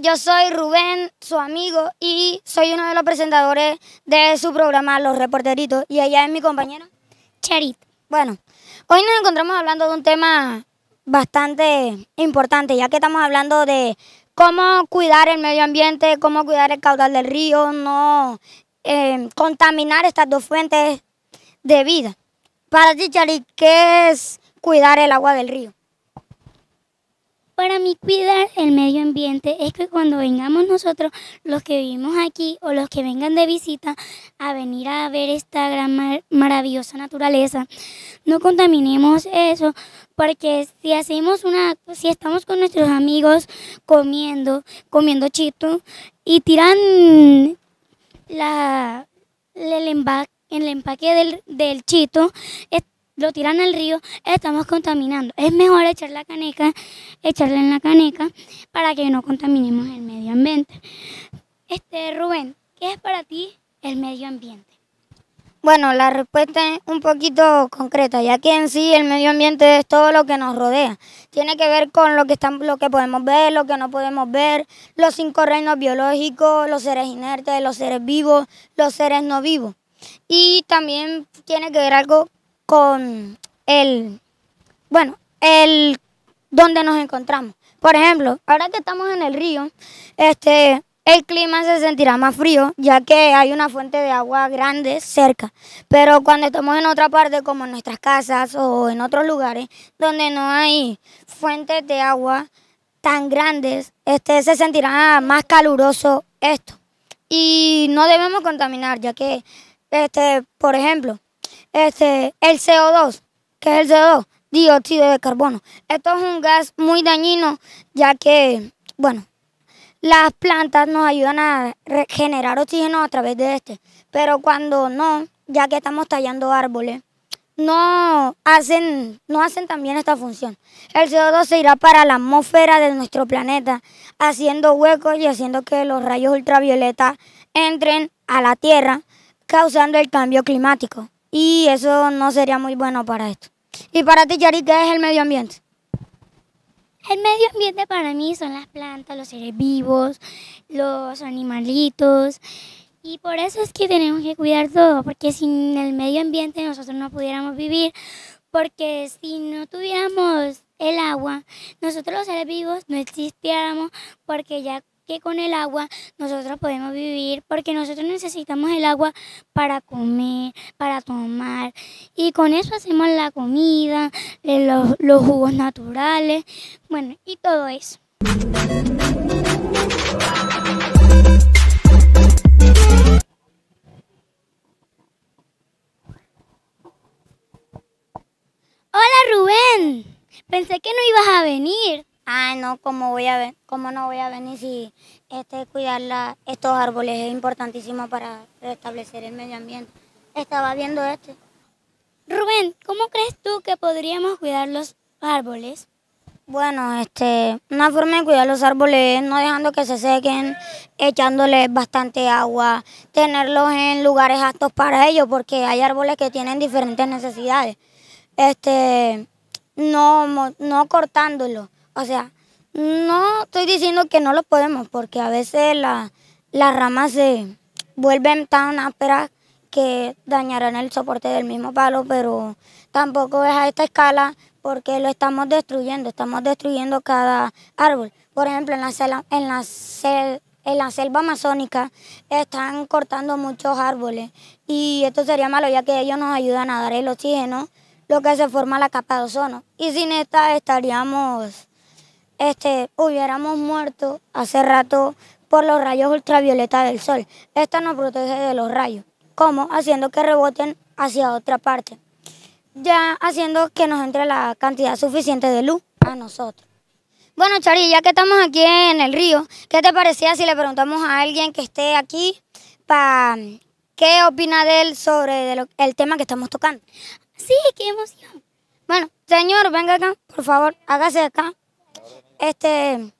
yo soy Rubén, su amigo, y soy uno de los presentadores de su programa Los Reporteritos, y ella es mi compañera, Cherit. Bueno, hoy nos encontramos hablando de un tema bastante importante, ya que estamos hablando de cómo cuidar el medio ambiente, cómo cuidar el caudal del río, no em, contaminar estas dos fuentes de vida. Para ti, Charit, ¿qué es cuidar el agua del río? Para mí cuidar el medio ambiente es que cuando vengamos nosotros, los que vivimos aquí o los que vengan de visita a venir a ver esta gran maravillosa naturaleza, no contaminemos eso, porque si hacemos una, si estamos con nuestros amigos comiendo, comiendo chito y tiran la, el, empaque, el empaque del, del chito, lo tiran al río, estamos contaminando. Es mejor echar la caneca, echarla en la caneca para que no contaminemos el medio ambiente. Este, Rubén, ¿qué es para ti el medio ambiente? Bueno, la respuesta es un poquito concreta, ya que en sí el medio ambiente es todo lo que nos rodea. Tiene que ver con lo que, están, lo que podemos ver, lo que no podemos ver, los cinco reinos biológicos, los seres inertes, los seres vivos, los seres no vivos. Y también tiene que ver algo con el, bueno, el donde nos encontramos. Por ejemplo, ahora que estamos en el río, este, el clima se sentirá más frío, ya que hay una fuente de agua grande cerca. Pero cuando estamos en otra parte, como en nuestras casas o en otros lugares, donde no hay fuentes de agua tan grandes, este, se sentirá más caluroso esto. Y no debemos contaminar, ya que, este, por ejemplo, este, el CO2, que es el CO2, dióxido de carbono. Esto es un gas muy dañino, ya que, bueno, las plantas nos ayudan a generar oxígeno a través de este, pero cuando no, ya que estamos tallando árboles, no hacen, no hacen también esta función. El CO2 se irá para la atmósfera de nuestro planeta, haciendo huecos y haciendo que los rayos ultravioleta entren a la Tierra, causando el cambio climático y eso no sería muy bueno para esto. ¿Y para ti, Yari, qué es el medio ambiente? El medio ambiente para mí son las plantas, los seres vivos, los animalitos. Y por eso es que tenemos que cuidar todo, porque sin el medio ambiente nosotros no pudiéramos vivir, porque si no tuviéramos el agua, nosotros los seres vivos no existiéramos, porque ya que con el agua nosotros podemos vivir porque nosotros necesitamos el agua para comer, para tomar y con eso hacemos la comida, eh, los, los jugos naturales, bueno, y todo eso. Hola Rubén, pensé que no ibas a venir. Ay, no, ¿cómo, voy a ver, cómo no voy a venir si este, cuidar estos árboles es importantísimo para restablecer el medio ambiente? Estaba viendo este. Rubén, ¿cómo crees tú que podríamos cuidar los árboles? Bueno, este, una forma de cuidar los árboles es no dejando que se sequen, echándoles bastante agua, tenerlos en lugares aptos para ellos, porque hay árboles que tienen diferentes necesidades. Este, no, no cortándolos, o sea, no estoy diciendo que no lo podemos, porque a veces las ramas se vuelven tan ásperas que dañarán el soporte del mismo palo, pero tampoco es a esta escala porque lo estamos destruyendo, estamos destruyendo cada árbol. Por ejemplo, en la, en la, en la selva amazónica están cortando muchos árboles y esto sería malo ya que ellos nos ayudan a dar el oxígeno, lo que se forma la capa de ozono. Y sin esta estaríamos este, hubiéramos muerto hace rato por los rayos ultravioleta del sol. Esta nos protege de los rayos, como haciendo que reboten hacia otra parte, ya haciendo que nos entre la cantidad suficiente de luz a nosotros. Bueno, Chari, ya que estamos aquí en el río, ¿qué te parecía si le preguntamos a alguien que esté aquí para qué opina de él sobre el tema que estamos tocando? Sí, qué emoción. Bueno, señor, venga acá, por favor, hágase acá. Este,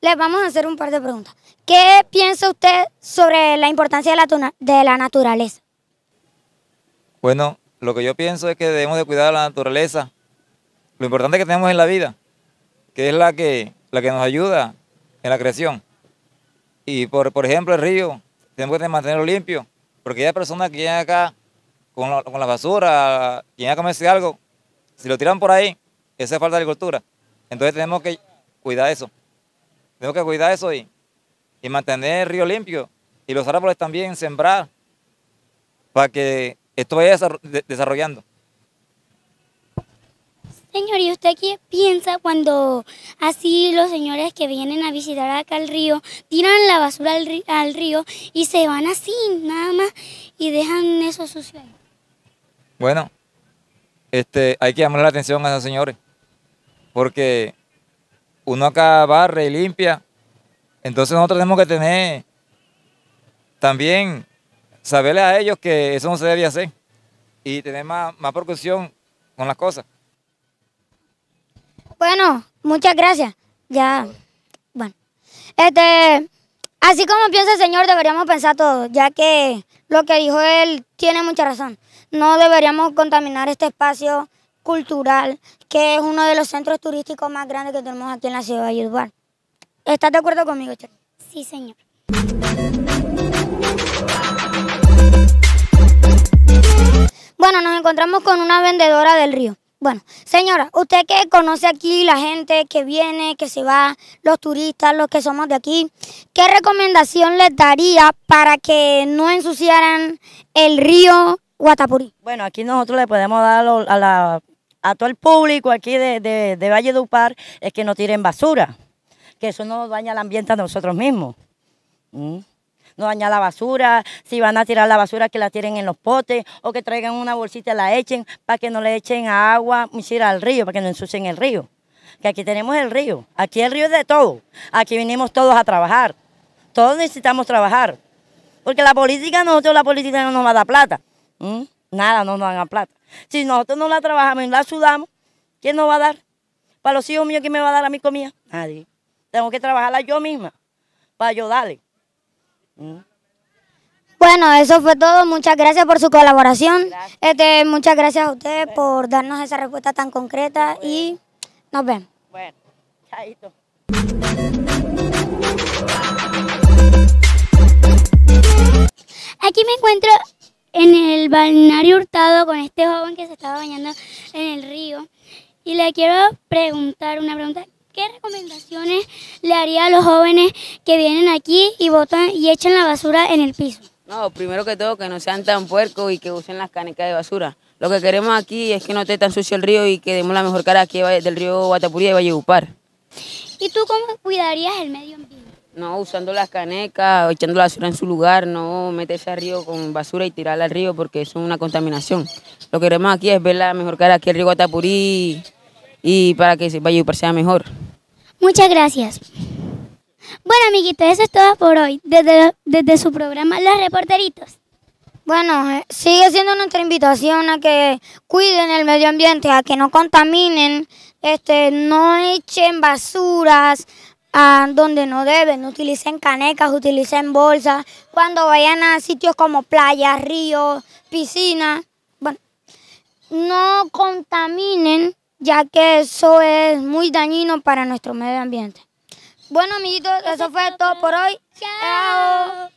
les vamos a hacer un par de preguntas. ¿Qué piensa usted sobre la importancia de la, de la naturaleza? Bueno, lo que yo pienso es que debemos de cuidar la naturaleza. Lo importante que tenemos en la vida, que es la que, la que nos ayuda en la creación. Y por, por ejemplo, el río, tenemos que mantenerlo limpio, porque hay personas que vienen acá con la, basura, vienen a comerse algo, si lo tiran por ahí, esa es falta de agricultura. Entonces tenemos que cuidar eso. Tengo que cuidar eso y, mantener el río limpio y los árboles también sembrar para que esto vaya desarrollando. Señor, ¿y usted qué piensa cuando así los señores que vienen a visitar acá el río tiran la basura al río, y se van así, nada más, y dejan eso sucio ahí? Bueno, este, hay que llamar la atención a esos señores, porque uno acá barre y limpia. Entonces nosotros tenemos que tener también, saberle a ellos que eso no se debe hacer y tener más, más precaución con las cosas. Bueno, muchas gracias. Ya, bueno. Este, así como piensa el señor, deberíamos pensar todos, ya que lo que dijo él tiene mucha razón. No deberíamos contaminar este espacio cultural que es uno de los centros turísticos más grandes que tenemos aquí en la ciudad de Ayudbar. ¿Estás de acuerdo conmigo, Sí, señor. Bueno, nos encontramos con una vendedora del río. Bueno, señora, usted que conoce aquí la gente que viene, que se va, los turistas, los que somos de aquí, ¿qué recomendación les daría para que no ensuciaran el río Guatapurí? Bueno, aquí nosotros le podemos dar a la a todo el público aquí de, Valle de Upar, es que no tiren basura, que eso no daña el ambiente a nosotros mismos. Mm. No daña la basura, si van a tirar la basura que la tiren en los potes o que traigan una bolsita y la echen para que no le echen agua, mira, al río, para que no ensucien el río. Que aquí tenemos el río, aquí el río es de todo, aquí vinimos todos a trabajar, todos necesitamos trabajar, porque la política nosotros la política no nos da plata. Mm nada, no nos dan plata. Si nosotros no la trabajamos y la sudamos, ¿quién nos va a dar? Para los hijos míos, ¿quién me va a dar a mi comida? Nadie. Tengo que trabajarla yo misma para ayudarle. darle. Mm. Bueno, eso fue todo. Muchas gracias por su colaboración. Este, muchas gracias a ustedes por darnos esa respuesta tan concreta y nos vemos. Bueno, chaito. Aquí me encuentro en el balneario Hurtado con este joven que se estaba bañando en el río. Y le quiero preguntar una pregunta. ¿Qué recomendaciones le haría a los jóvenes que vienen aquí y botan y echan la basura en el piso? No, primero que todo que no sean tan puercos y que usen las canecas de basura. Lo que queremos aquí es que no esté tan sucio el río y que demos la mejor cara aquí del río Guatapuría y Upar. ¿Y tú cómo cuidarías el medio ambiente? No, usando las canecas, echando la basura en su lugar, no meterse al río con basura y tirarla al río porque es una contaminación. Lo que queremos aquí es ver la mejor cara aquí el río Guatapurí y para que se vaya y sea mejor. Muchas gracias. Bueno, amiguitos, eso es todo por hoy, desde, desde su programa Los Reporteritos. Bueno, eh, sigue siendo nuestra invitación a que cuiden el medio ambiente, a que no contaminen, este, no echen basuras, donde no deben, utilicen canecas, utilicen bolsas, cuando vayan a sitios como playas, ríos, piscinas, bueno, no contaminen, ya que eso es muy dañino para nuestro medio ambiente. Bueno, amiguitos, eso fue todo por hoy. Chao.